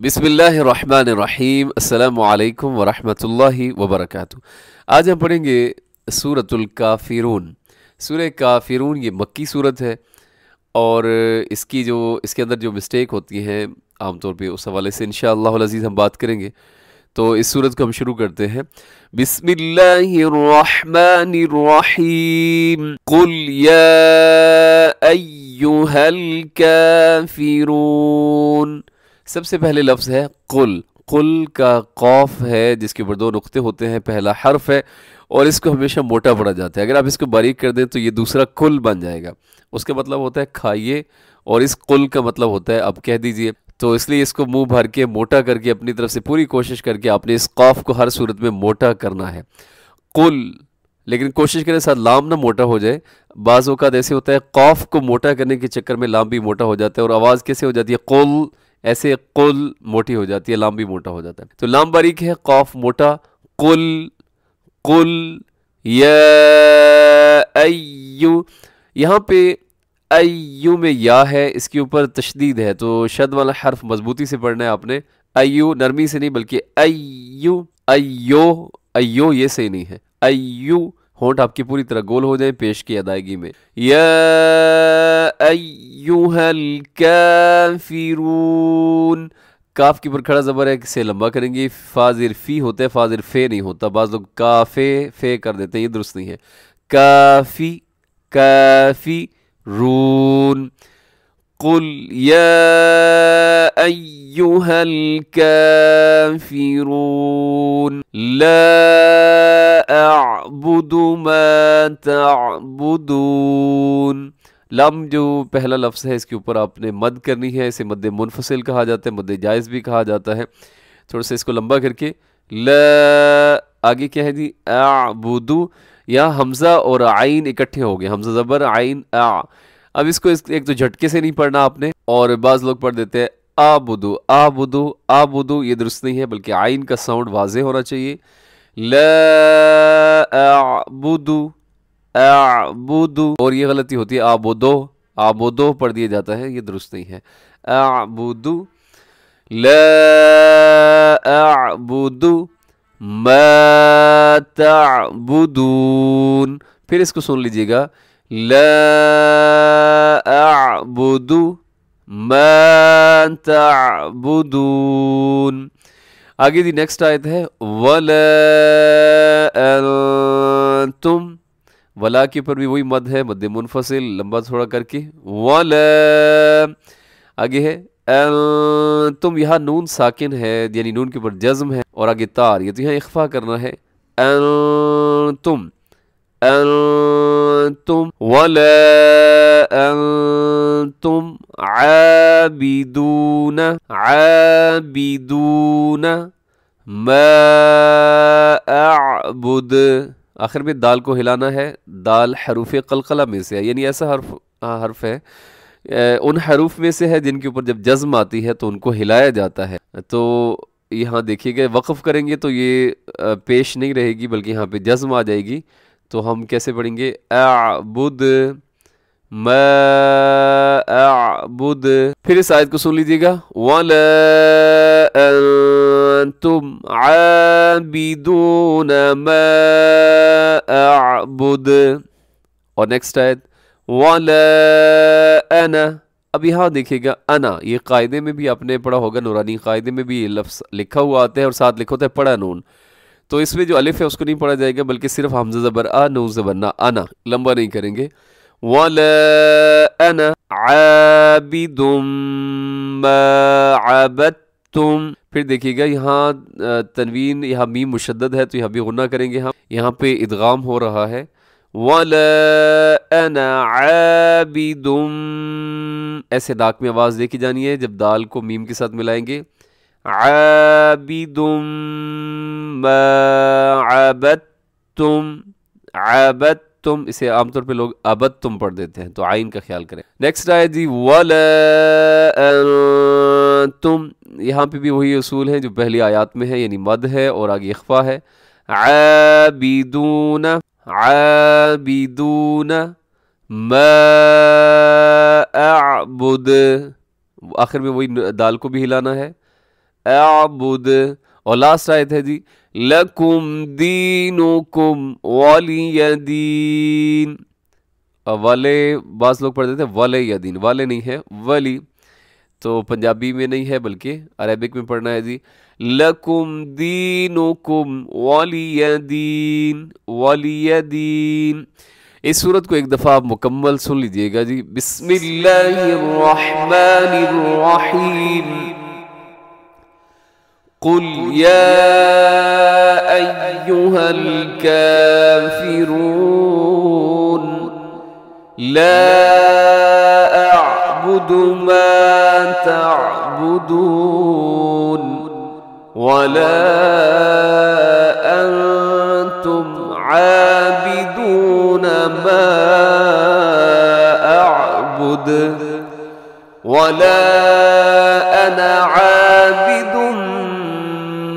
بسم اللہ الرحمن الرحیم السلام علیکم ورحمۃ اللہ وبرکاتہ آج ہم پڑھیں گے سورة الكافرون سورة کافرون یہ مکی صورت ہے اور اس کی جو اس کے اندر جو مسٹیک ہوتی ہیں عام طور پہ اس حوالے سے انشاءاللہ العزیز ہم بات کریں گے تو اس صورت کو ہم شروع کرتے ہیں بسم اللہ الرحمن الرحیم قل یا ایوہ الکافرون سب سے پہلے لفظ ہے قل قل کا قوف ہے جس کے بردو نقطے ہوتے ہیں پہلا حرف ہے اور اس کو ہمیشہ موٹا پڑا جاتا ہے اگر آپ اس کو باریک کر دیں تو یہ دوسرا کل بن جائے گا اس کا مطلب ہوتا ہے کھائیے اور اس قل کا مطلب ہوتا ہے اب کہہ دیجئے تو اس لیے اس کو منہ بھر کے موٹا کر کے اپنی طرف سے پوری کوشش کر کے آپ نے اس قوف کو ہر صورت میں موٹا کرنا ہے قل لیکن کوشش کریں ساتھ لام نہ موٹا ہو جائے بعض اوقات ایسے ہوتا ہے قوف کو موٹا کرنے کے چکر میں لام بھی موٹا ہو جاتا ہے اور آواز کیسے ہو جاتی ہے قول ایسے قول موٹی ہو جاتی ہے لام بھی موٹا ہو جاتا ہے تو لام باریک ہے قوف موٹا قل قل یا ایو یہاں پہ ایو میں یا ہے اس کے اوپر تشدید ہے تو شد والا حرف مضبوطی سے پڑھنا ہے آپ نے ایو نرمی سے نہیں بلکہ ایو ایو ایو یہ صحیح نہیں ہے ایو ہونٹ آپ کی پوری طرح گول ہو جائیں پیش کی ادائیگی میں یا ایوہ الکافرون کاف کی پر کھڑا زبر ہے اسے لمبا کریں گی فاضر فی ہوتے فاضر فے نہیں ہوتا بعض لوگ کافے فے کر دیتے ہیں یہ درست نہیں ہے کافی کافی رون قل يا أيها الكافرون لا أعبد ما تعبدون لم جو پہلا لفظ ہے اس کے اوپر آپ نے مد کرنی ہے اسے مد منفصل کہا جاتا ہے مد جائز بھی کہا جاتا ہے تھوڑا سا اس کو لمبا کر کے لا آگے کیا ہے جی اعبدو یا حمزہ اور عین اکٹھے ہو گئے حمزہ زبر عین اع اب اس کو ایک تو جھٹکے سے نہیں پڑھنا آپ نے اور بعض لوگ پڑھ دیتے ہیں آبدو آبدو آبدو یہ درست نہیں ہے بلکہ آئین کا ساؤنڈ واضح ہونا چاہیے لا اعبدو اور یہ غلطی ہوتی ہے آبدو آبودو پڑھ دیا جاتا ہے یہ درست نہیں ہے لا ما تعبدون پھر اس کو سن لیجئے گا لا اعبد ما تعبدون آگے دی نیکسٹ آیت ہے ولا انتم ولا کے اوپر بھی وہی مد ہے مد منفصل لمبا تھوڑا کر کے ولا آگے ہے تم یہاں نون ساکن ہے یعنی نون کے اوپر جزم ہے اور آگے تار یہ یعنی تو یہاں اخفا کرنا ہے انتم تم ولا عابدون عابدون ما اعبد آخر میں دال کو ہلانا ہے دال حروف قلقلہ میں سے ہے یعنی ایسا حرف حرف ہے ان حروف میں سے ہے جن کے اوپر جب جزم آتی ہے تو ان کو ہلایا جاتا ہے تو یہاں دیکھیے گا وقف کریں گے تو یہ پیش نہیں رہے گی بلکہ یہاں پہ جزم آ جائے گی تو ہم کیسے پڑھیں گے اعبد اعبد ما پھر اس آیت کو سن لیجئے گا اعبد اور نیکسٹ آیت أَنَا اب یہاں دیکھیے گا انا یہ قاعدے میں بھی آپ نے پڑھا ہوگا نورانی قاعدے میں بھی یہ لفظ لکھا ہوا آتے ہیں اور ساتھ ہوتا ہے پڑھا نون تو اس میں جو الف ہے اس کو نہیں پڑھا جائے گا بلکہ صرف حمزہ زبر آ نو زبر نہ آنا لمبا نہیں کریں گے وَلَا أَنَا عَابِدٌ مَا عَبَدْتُمْ پھر دیکھیے گا یہاں تنوین یہاں میم مشدد ہے تو یہاں بھی غنہ کریں گے ہم یہاں پہ ادغام ہو رہا ہے وَلَا أَنَا عَابِدٌ ایسے ناک میں آواز دیکھی جانی ہے جب دال کو میم کے ساتھ ملائیں گے عابد ما عبدتم عبدتم اسے عام طور پہ لوگ عبدتم پڑھ دیتے ہیں تو آئین کا خیال کریں نیکسٹ آئے جی ولا تم یہاں پہ بھی وہی اصول ہیں جو پہلی آیات میں ہے یعنی مد ہے اور آگے اخفا ہے عابدون عابدون ما اعبد آخر میں وہی دال کو بھی ہلانا ہے اعبد اور لاسٹ آئے ہے جی لکم دینکم ولی دین والے بعض لوگ پڑھتے تھے والے یا دین والے نہیں ہے ولی تو پنجابی میں نہیں ہے بلکہ عربک میں پڑھنا ہے جی لکم دینکم والی دین والی دین اس صورت کو ایک دفعہ آپ مکمل سن لیجئے گا جی بسم اللہ الرحمن الرحیم قل يا ايها الكافرون لا اعبد ما تعبدون ولا انتم عابدون ما اعبد ولا انا عابد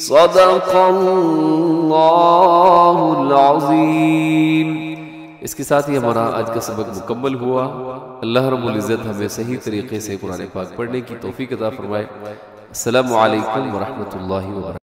صدق اللہ العظیم اس کے ساتھ ہی ہمارا آج کا سبق مکمل ہوا اللہ رب العزت ہمیں صحیح طریقے سے قرآن پاک پڑھنے کی توفیق عطا فرمائے السلام علیکم ورحمۃ اللہ وبرکاتہ